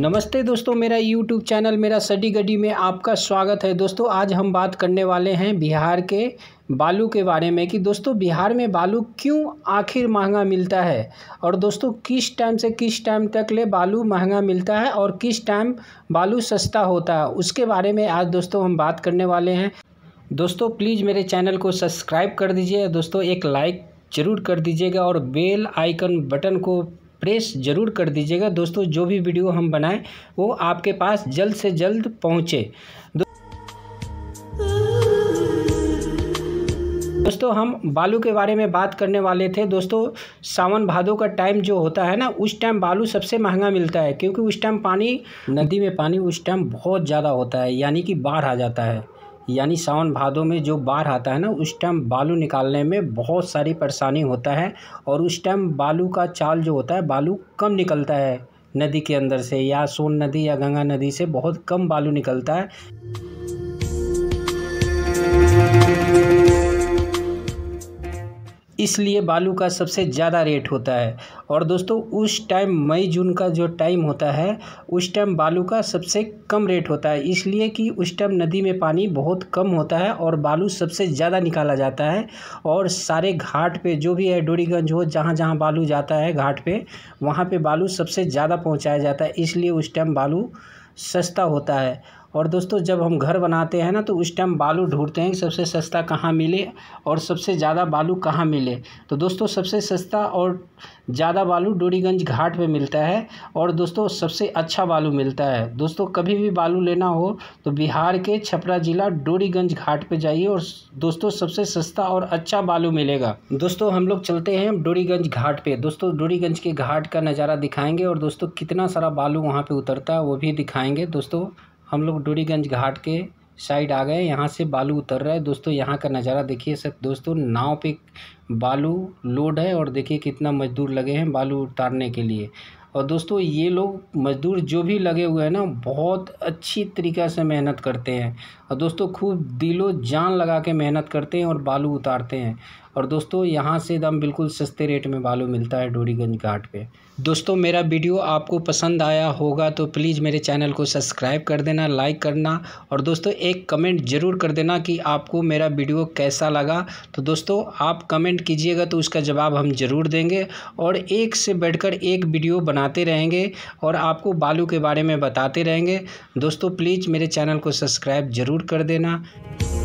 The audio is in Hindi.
नमस्ते दोस्तों मेरा यूट्यूब चैनल मेरा सडी गडी में आपका स्वागत है दोस्तों आज हम बात करने वाले हैं बिहार के बालू के बारे में कि दोस्तों बिहार में बालू क्यों आखिर महंगा मिलता है और दोस्तों किस टाइम से किस टाइम तक ले बालू महंगा मिलता है और किस टाइम बालू सस्ता होता है उसके बारे में आज दोस्तों हम बात करने वाले हैं दोस्तों प्लीज़ मेरे चैनल को सब्सक्राइब कर दीजिए दोस्तों एक लाइक ज़रूर कर दीजिएगा और बेल आइकन बटन को प्रेस ज़रूर कर दीजिएगा दोस्तों जो भी वीडियो हम बनाएं वो आपके पास जल्द से जल्द पहुँचे दोस्तों हम बालू के बारे में बात करने वाले थे दोस्तों सावन भादों का टाइम जो होता है ना उस टाइम बालू सबसे महंगा मिलता है क्योंकि उस टाइम पानी नदी में पानी उस टाइम बहुत ज़्यादा होता है यानी कि बाढ़ आ जाता है यानी सावन भादों में जो बाढ़ आता है ना उस टाइम बालू निकालने में बहुत सारी परेशानी होता है और उस टाइम बालू का चाल जो होता है बालू कम निकलता है नदी के अंदर से या सोन नदी या गंगा नदी से बहुत कम बालू निकलता है इसलिए बालू का सबसे ज़्यादा रेट होता है और दोस्तों उस टाइम मई जून का जो टाइम होता है उस टाइम बालू का सबसे कम रेट होता है इसलिए कि उस टाइम नदी में पानी बहुत कम होता है और बालू सबसे ज़्यादा निकाला जाता है और सारे घाट पे जो भी है डोरीगंज हो जहाँ जहाँ बालू जाता है घाट पर वहाँ पर बालू सबसे ज़्यादा पहुँचाया जाता है इसलिए उस टाइम बालू सस्ता होता है और दोस्तों जब हम घर बनाते हैं ना तो उस टाइम बालू ढूंढते हैं सबसे सस्ता कहाँ मिले और सबसे ज़्यादा बालू कहाँ मिले तो दोस्तों सबसे सस्ता और ज़्यादा बालू डोरीगंज घाट पे मिलता है और दोस्तों सबसे अच्छा बालू मिलता है दोस्तों कभी भी बालू लेना हो तो बिहार के छपरा ज़िला डोरीगंज घाट पे जाइए और दोस्तों सबसे सस्ता और अच्छा बालू मिलेगा दोस्तों हम लोग चलते हैं डोरीगंज घाट पर दोस्तों डोरीगंज के घाट का नज़ारा दिखाएँगे और दोस्तों कितना सारा बालू वहाँ पर उतरता है वो भी दिखाएँगे दोस्तों हम लोग डोरीगंज घाट के साइड आ गए यहाँ से बालू उतर रहा है दोस्तों यहाँ का नज़ारा देखिए सब दोस्तों नाव पे बालू लोड है और देखिए कितना मज़दूर लगे हैं बालू उतारने के लिए और दोस्तों ये लोग मज़दूर जो भी लगे हुए हैं ना बहुत अच्छी तरीक़ा से मेहनत करते हैं और दोस्तों खूब दिलो जान लगा के मेहनत करते हैं और बालू उतारते हैं और दोस्तों यहाँ से दम बिल्कुल सस्ते रेट में बालू मिलता है डोरीगंज घाट पे दोस्तों मेरा वीडियो आपको पसंद आया होगा तो प्लीज़ मेरे चैनल को सब्सक्राइब कर देना लाइक करना और दोस्तों एक कमेंट ज़रूर कर देना कि आपको मेरा वीडियो कैसा लगा तो दोस्तों आप कमेंट कीजिएगा तो उसका जवाब हम ज़रूर देंगे और एक से बैठकर एक वीडियो बनाते रहेंगे और आपको बालू के बारे में बताते रहेंगे दोस्तों प्लीज़ मेरे चैनल को सब्सक्राइब ज़रूर कर देना